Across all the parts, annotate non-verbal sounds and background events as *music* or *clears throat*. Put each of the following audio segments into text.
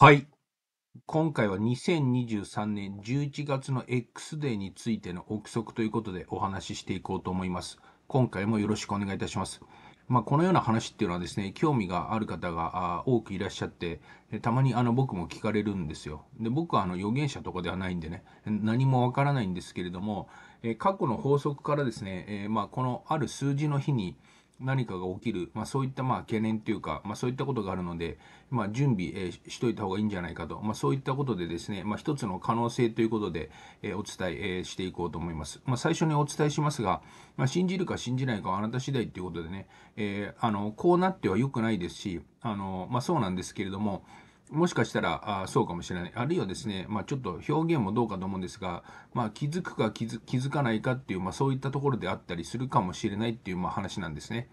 はい。今回は2023年11月の X デーについての憶測ということでお話ししていこうと思います。今回もよろしくお願いいたします。まあ、このような話っていうのはですね、興味がある方が多くいらっしゃって、たまにあの僕も聞かれるんですよ。で、僕はあの予言者とかではないんでね、何もわからないんですけれども、え過去の法則からですね、えまあ、このある数字の日に、何かが起きる、まあ、そういったまあ懸念というか、まあ、そういったことがあるので、まあ、準備、えー、しといた方がいいんじゃないかと、まあ、そういったことでですね、まあ、一つの可能性ということで、えー、お伝ええー、していこうと思います。まあ、最初にお伝えしますが、まあ、信じるか信じないかはあなた次第ということでね、えー、あのこうなっては良くないですし、あのまあ、そうなんですけれども、もしかしたらあそうかもしれない。あるいはですね、まあ、ちょっと表現もどうかと思うんですが、まあ、気づくか気づかないかっていう、まあ、そういったところであったりするかもしれないっていう、まあ、話なんですね。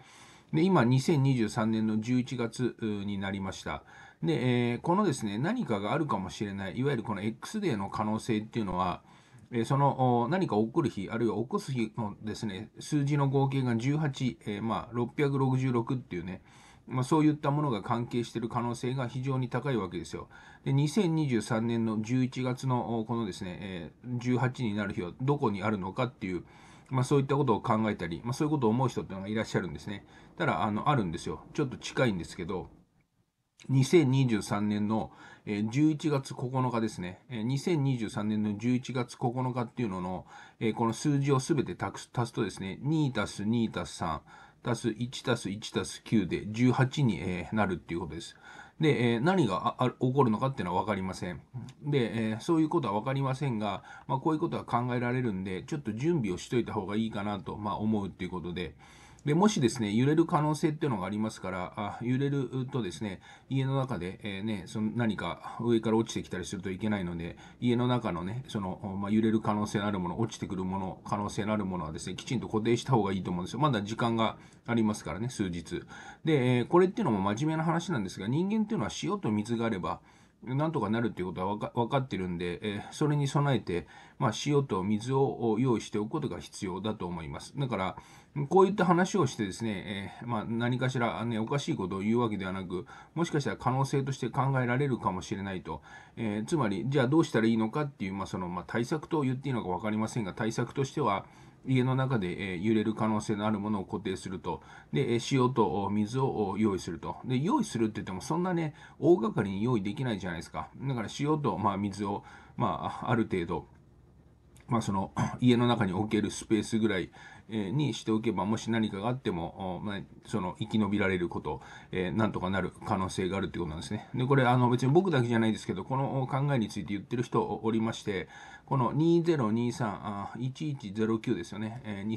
で、今、2023年の11月になりました。で、えー、このですね、何かがあるかもしれない、いわゆるこの X デーの可能性っていうのは、えー、その何か起こる日、あるいは起こす日のですね、数字の合計が18、えー、まあ、666っていうね、まあ、そういったものが関係している可能性が非常に高いわけですよ。で2023年の11月のこのですね、え18になる日はどこにあるのかっていう、まあ、そういったことを考えたり、まあ、そういうことを思う人っていうのがいらっしゃるんですね。ただあのあるんですよ。ちょっと近いんですけど2023年の11月9日ですね。2023年の11月9日っていうのの、この数字をすべて足すとですね、2足す2足す3、たす1たす1たす9で18に、なるっていうことです。で、え何が起こるのかっていうのは分かりません。で、えそういうことは分かりませんが、まあ、こういうことは考えられるんで、ちょっと準備をしといた方がいいかなと、まあ、思うっていうことで、でもしですね、揺れる可能性っていうのがありますから、あ揺れるとですね、家の中で、えー、ね、その何か上から落ちてきたりするといけないので、家の中のね、その、まあ、揺れる可能性のあるもの、落ちてくるもの、可能性のあるものはですね、きちんと固定した方がいいと思うんですよ。まだ時間がありますからね、数日。で、えー、これっていうのも真面目な話なんですが、人間っていうのは塩と水があれば、なんとかなるっていうことは分かってるんで、えそれに備えて、まあ、塩と水を用意しておくことが必要だと思います。だから、こういった話をしてですね、えまあ、何かしら、ね、おかしいことを言うわけではなく、もしかしたら可能性として考えられるかもしれないと、えつまり、じゃあどうしたらいいのかっていう、まあそのまあ、対策と言っていいのか分かりませんが、対策としては、家の中で、え揺れる可能性のあるものを固定すると、で、塩と水を用意すると。で、用意するって言っても、そんなね、大掛かりに用意できないじゃないですか。だから塩と、まあ、水を、まあ、ある程度、まあ、その *clears throat* 家の中に置けるスペースぐらいにしておけばもし何かがあっても、まあ、その生き延びられること、えー、なんとかなる可能性があるってことなんですね。でこれあの別に僕だけじゃないですけどこの考えについて言ってる人おりましてこの20231109ですよね、えー、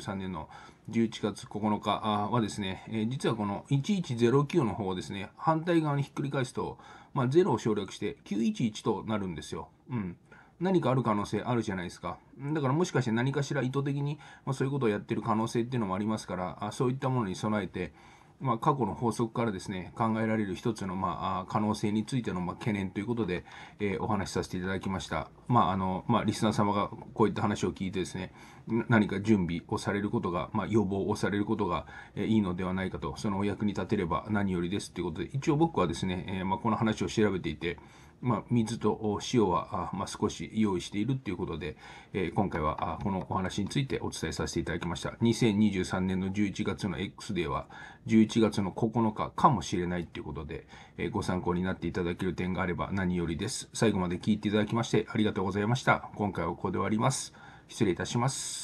2023年の11月9日はですね、えー、実はこの1109の方をですね反対側にひっくり返すと、まあ、0を省略して911となるんですよ。うん何かある可能性あるじゃないですか。だからもしかして何かしら意図的に、まあ、そういうことをやってる可能性っていうのもありますから、あそういったものに備えて、まあ、過去の法則からですね、考えられる一つの、まあ、可能性についての、まあ、懸念ということで、えー、お話しさせていただきました。まあ、あの、まあ、リスナー様がこういった話を聞いてですね、何か準備をされることが、まあ、予防をされることが、えー、いいのではないかと、そのお役に立てれば何よりですということで、一応僕はですね、えー、まあ、この話を調べていて、まあ、水と塩は、まあ、少し用意しているということで、えー、今回はこのお話についてお伝えさせていただきました。2023年の11月の X では、11 11月の9日かもしれないということで、えー、ご参考になっていただける点があれば何よりです。最後まで聞いていただきましてありがとうございました。今回はここで終わります。失礼いたします。